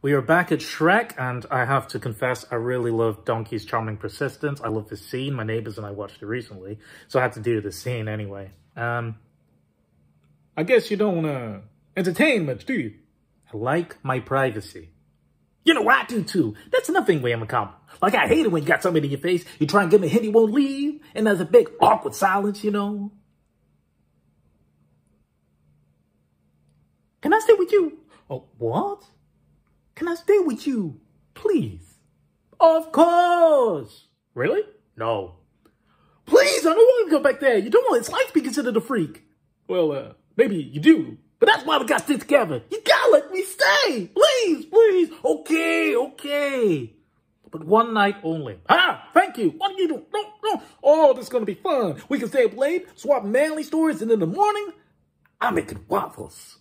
We are back at Shrek, and I have to confess, I really love Donkey's charming persistence. I love this scene. My neighbors and I watched it recently, so I had to do this scene anyway. Um, I guess you don't want entertain much, do you? I like my privacy. You know, I do too. That's another thing we I'm a cop. Like, I hate it when you got somebody in your face, you try and give him a hint, he won't leave, and there's a big awkward silence, you know? Can I stay with you? Oh, what? Can I stay with you, please? Of course. Really? No. Please, I don't want to go back there. You don't want his life to be considered a freak. Well, uh, maybe you do. But that's why we got to stay together. You gotta let me stay. Please, please. Okay, okay. But one night only. Ah, thank you. What are you doing? No, no. Oh, this is gonna be fun. We can stay up late, swap manly stories, and in the morning, I'm making waffles.